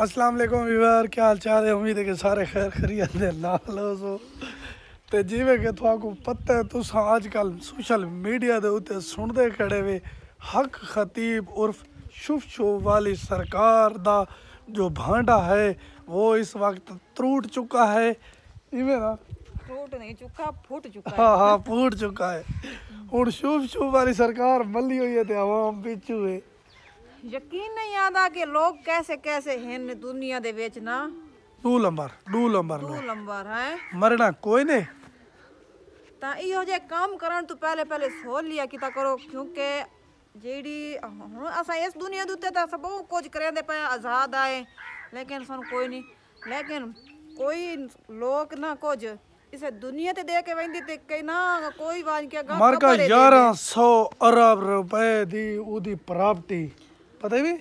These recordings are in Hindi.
असलम विवर क्या हाल चाल है उम्मीद है कि सारे खैर खरी दे नाल हो तो जिमें कि थोड़ा पता है तुस अजकल सोशल मीडिया के उ सुनते खड़े वे हक खतीब उर्फ शुभ शुभ वाली सरकार का जो भांडा है वो इस वक्त त्रूट चुका है इवें ना टूट नहीं चुका फूट चुका हाँ हाँ फूट चुका है हूँ शुभ शुभ वाली सरकार मली हुई है तो आवाम पिछू है ਯਕੀਨ ਨਹੀਂ ਆਦਾ ਕਿ ਲੋਕ ਕੈਸੇ ਕੈਸੇ ਹਨ ਦੁਨੀਆ ਦੇ ਵਿੱਚ ਨਾ ਦੂ ਲੰਬਰ ਦੂ ਲੰਬਰ ਦੂ ਲੰਬਰ ਹੈ ਮਰਣਾ ਕੋਈ ਨਹੀਂ ਤਾਂ ਇਹੋ ਜੇ ਕੰਮ ਕਰਨ ਤੋਂ ਪਹਿਲੇ ਪਹਿਲੇ ਸੋਚ ਲਿਆ ਕੀਤਾ ਕਰੋ ਕਿਉਂਕਿ ਜਿਹੜੀ ਹੁਣ ਅਸਾਂ ਇਸ ਦੁਨੀਆ ਦੇ ਉੱਤੇ ਤਾਂ ਸਭ ਕੁਝ ਕਰਦੇ ਪਏ ਆਜ਼ਾਦ ਆਏ ਲੇਕਿਨ ਸਾਨੂੰ ਕੋਈ ਨਹੀਂ ਲੇਕਿਨ ਕੋਈ ਲੋਕ ਨਾ ਕੁਝ ਇਸੇ ਦੁਨੀਆ ਤੇ ਦੇ ਕੇ ਵੰਦੀ ਤੇ ਕਈ ਨਾ ਕੋਈ ਵਾਂਝ ਕੇ ਗਾ ਮਰ 1100 ਅਰਬ ਰੁਪਏ ਦੀ ਉਹਦੀ ਪ੍ਰਾਪਤੀ पता पदवी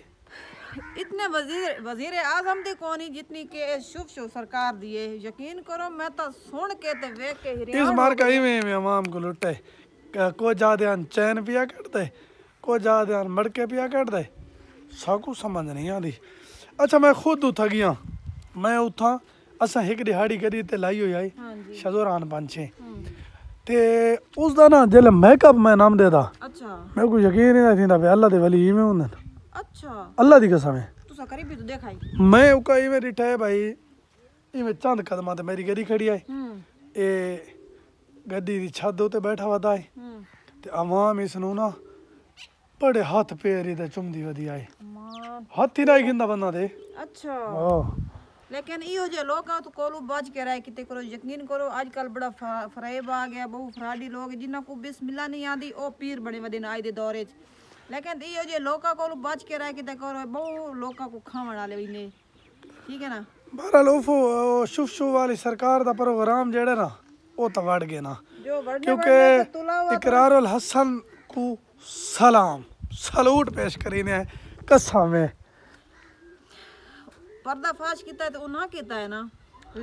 इतने वजीर वजीर आजम दे कौन ही जितनी के शुभ शुभ सरकार दिए यकीन करो मैं तो सुन के ते वेख के हिरियान इस बार कहीं में में आम को लुटे को ज्यादा चैन पिया करते दे को ज्यादा मड़के पिया करते साकू समझ नहीं आती अच्छा मैं खुद उठ गया मैं उठा असा एक दिहाड़ी करी ते लाई हुई आई हाँ शजोरान पांच छे हाँ ते उस दा ना जेल मेकअप मैं नाम देदा अच्छा मैं को यकीन नहीं आ थींदा पे अल्लाह दे वली इवें हुंदन अच्छा अल्लाह दी कसम है तू सकरी तो देखा मैं उका ई में भाई ई चंद कदमा ते मेरी गरी खड़ी है ए गद्दी दी छत उते बैठा हुआ है ते आवाम इसनु ना बड़े हाथ पैर ही चुमदी वदी आए हाथी ना गिंदा बंदा दे अच्छा लेकिन यो जे लोग तो कोलू बाज के रहे किते करो यकीन करो आजकल बड़ा फरेब आ गया बहु फराडी लोग जिन्ना को बिस्मिल्लाह नहीं आंदी ओ पीर बड़े वदे आए दे दौरे लेकिन इहो जे लोक कोल बच के रह किते करो बहु लोक को खावण वाले ने ठीक है ना बहरहाल ओफो शुफ शुफ वाली सरकार ਦਾ ਪ੍ਰੋਗਰਾਮ ਜਿਹੜਾ ਨਾ ਉਹ ਤਾਂ ਵੜ ਗਏ ਨਾ ਕਿਉਂਕਿ ਇਕਰਾਰੁਲ ਹਸਨ को सलाम सलूट पेश करीने कसा में पर्दाफाश किया है तो ना किया है ना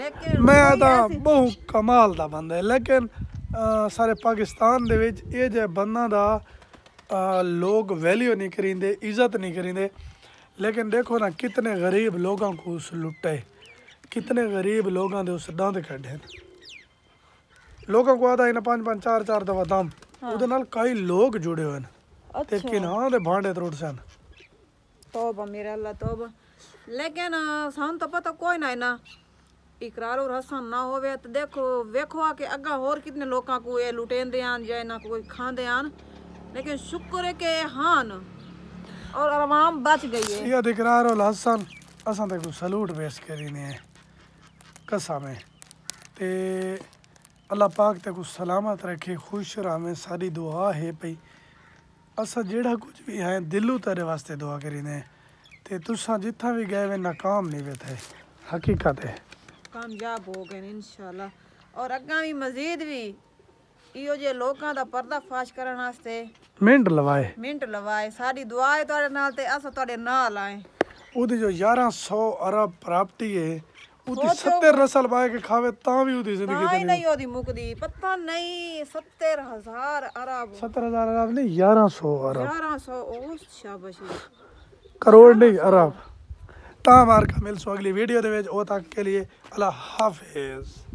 लेकिन मैं तो बहु कमाल का बंदा है लेकिन आ, सारे पाकिस्तान दे विच ये जे बंदा दा लोग वैल्यू नहीं करेंगे इज़्ज़त नहीं करेंगे लेकिन देखो ना कितने गरीब लोगों को उस लुटे कितने गरीब लोगों के उस दंद कटे लोगों को आता इन्हें पांच पांच चार चार दवा दम हाँ। उद कई लोग जुड़े हुए लेकिन अच्छा। हाँ भांडे त्रुट सन तौबा मेरे अल्लाह तौबा लेकिन सन तो पता कोई ना इना इकरार और हसन ना हो तो देखो वेखो आके अगर होर कितने लोगों को ये लुटेंदे हैं जो इन्हों को खाते हैं लेकिन शुक्र के हान और आवाम बच गई है ये इकरार और हसन असन तो सलूट पेश करी ने कसा में ते अल्लाह पाक तक सलामत रखे खुश रहे सारी दुआ है भाई अस जेड़ा कुछ भी है दिलू तेरे वास्ते दुआ करी ने ते तुसा जिथा भी गए वे नाकाम नहीं वे थे हकीकत है कामयाब हो गए इंशाल्लाह और अग्गा भी मजीद भी इो जे लोगों का पर्दा फाश करने ਮਿੰਟ ਲਵਾਏ ਮਿੰਟ ਲਵਾਏ ਸਾਡੀ ਦੁਆ ਹੈ ਤੁਹਾਡੇ ਨਾਲ ਤੇ ਅਸਾਂ ਤੁਹਾਡੇ ਨਾਲ ਆਏ ਉਹਦੀ ਜੋ 1100 ਅਰਬ ਪ੍ਰਾਪਤੀ ਹੈ ਉਹਦੀ 70 ਰਸਲ ਬਾਏ ਕੇ ਖਾਵੇ ਤਾਂ ਵੀ ਉਹਦੀ ਜ਼ਿੰਦਗੀ ਨਹੀਂ ਨਹੀਂ ਉਹਦੀ ਮੁਕਦੀ ਪਤਾ ਨਹੀਂ 70000 ਅਰਬ 70000 ਅਰਬ ਨਹੀਂ 1100 ਅਰਬ 1100 ਉਹ ਸ਼ਾਬਾਸ਼ ਕਰੋੜ ਨਹੀਂ ਅਰਬ ਤਾਂ ਮਾਰ ਕਮਿਲ ਸੋ ਅਗਲੀ ਵੀਡੀਓ ਦੇ ਵਿੱਚ ਉਹ ਤੱਕ ਕੇ ਲਈ ਅੱਲਾ ਹਾਫਿਜ਼